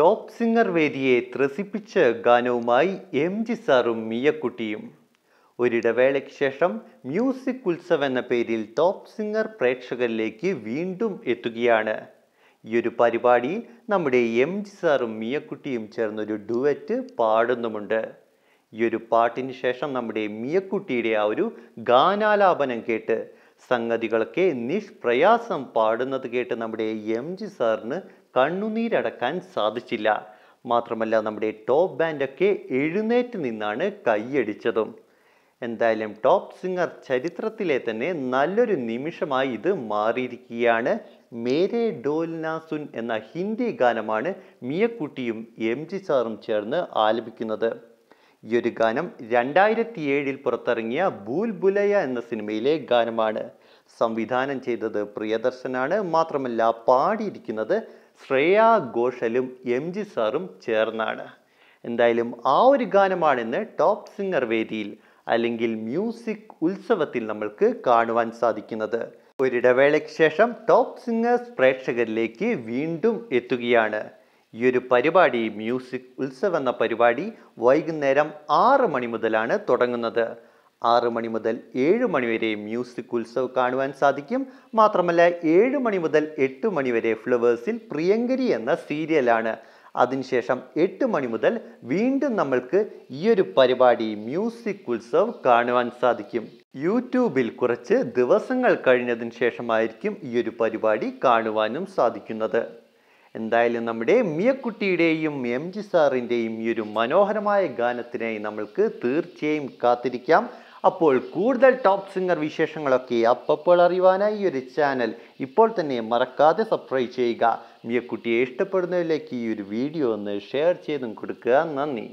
top singer വേദിയെ ത്രസിപ്പിച്ച ഗാനവുമായി എം ജി സാറും മിയക്കുട്ടിയും ഒരിടവേളയ്ക്ക് ശേഷം മ്യൂസിക് ഉത്സവ് എന്ന പേരിൽ ടോപ്പ് സിംഗർ പ്രേക്ഷകരിലേക്ക് വീണ്ടും എത്തുകയാണ് ഈ ഒരു പരിപാടി നമ്മുടെ എം ജി സാറും മിയക്കുട്ടിയും ചേർന്നൊരു ഡുവറ്റ് പാടുന്നുമുണ്ട് ഈ ഒരു പാട്ടിന് ശേഷം നമ്മുടെ മിയക്കുട്ടിയുടെ ആ ഒരു ഗാനാലാപനം കേട്ട് സംഗതികളൊക്കെ നിഷ്പ്രയാസം പാടുന്നത് കേട്ട് നമ്മുടെ എം ജി സാറിന് കണ്ണുനീരടക്കാൻ സാധിച്ചില്ല മാത്രമല്ല നമ്മുടെ ടോപ്പ് ബാൻഡൊക്കെ എഴുന്നേറ്റ് നിന്നാണ് കൈയടിച്ചതും എന്തായാലും ടോപ്പ് സിംഗർ ചരിത്രത്തിലെ തന്നെ നല്ലൊരു നിമിഷമായി ഇത് മാറിയിരിക്കുകയാണ് മേരെ ഡോൽനാസുൻ എന്ന ഹിന്ദി ഗാനമാണ് മിയക്കുട്ടിയും എം ജി സാറും ചേർന്ന് ആലപിക്കുന്നത് ഈ ഒരു ഗാനം രണ്ടായിരത്തി ഏഴിൽ പുറത്തിറങ്ങിയ ഭൂൽ ബുലയ എന്ന സിനിമയിലെ ഗാനമാണ് സംവിധാനം ചെയ്തത് പ്രിയദർശനാണ് മാത്രമല്ല പാടിയിരിക്കുന്നത് ശ്രേയ ഘോഷലും എം ജി സാറും ചേർന്നാണ് എന്തായാലും ആ ഒരു ഗാനമാണിന്ന് ടോപ്പ് സിംഗർ വേദിയിൽ അല്ലെങ്കിൽ മ്യൂസിക് ഉത്സവത്തിൽ നമ്മൾക്ക് കാണുവാൻ സാധിക്കുന്നത് ഒരിടവേളയ്ക്ക് ശേഷം ടോപ്പ് സിംഗേഴ്സ് പ്രേക്ഷകരിലേക്ക് വീണ്ടും എത്തുകയാണ് ഈ ഒരു പരിപാടി മ്യൂസിക് ഉത്സവ് എന്ന പരിപാടി വൈകുന്നേരം ആറ് മണി മുതലാണ് തുടങ്ങുന്നത് ആറ് മണി മുതൽ ഏഴ് മണി വരെ മ്യൂസിക് ഉത്സവ് കാണുവാൻ സാധിക്കും മാത്രമല്ല ഏഴ് മണി മുതൽ എട്ട് മണി വരെ ഫ്ലവേഴ്സിൽ പ്രിയങ്കരി എന്ന സീരിയലാണ് അതിനുശേഷം എട്ട് മണി മുതൽ വീണ്ടും നമ്മൾക്ക് ഈ ഒരു പരിപാടി മ്യൂസിക് ഉത്സവ് കാണുവാൻ സാധിക്കും യൂട്യൂബിൽ കുറച്ച് ദിവസങ്ങൾ കഴിഞ്ഞതിന് ശേഷമായിരിക്കും ഈ ഒരു പരിപാടി കാണുവാനും സാധിക്കുന്നത് എന്തായാലും നമ്മുടെ മിയക്കുട്ടിയുടെയും എം ജി സാറിൻ്റെയും ഈ ഒരു മനോഹരമായ ഗാനത്തിനായി നമ്മൾക്ക് തീർച്ചയായും കാത്തിരിക്കാം അപ്പോൾ കൂടുതൽ ടോപ്പ് സിംഗർ വിശേഷങ്ങളൊക്കെ അപ്പോൾ അറിയുവാനായി ഈ ഒരു ചാനൽ ഇപ്പോൾ തന്നെ മറക്കാതെ സബ്സ്ക്രൈബ് ചെയ്യുക മിയക്കുട്ടിയെ ഇഷ്ടപ്പെടുന്നതിലേക്ക് ഈ ഒരു വീഡിയോ ഒന്ന് ഷെയർ ചെയ്തും കൊടുക്കുക നന്ദി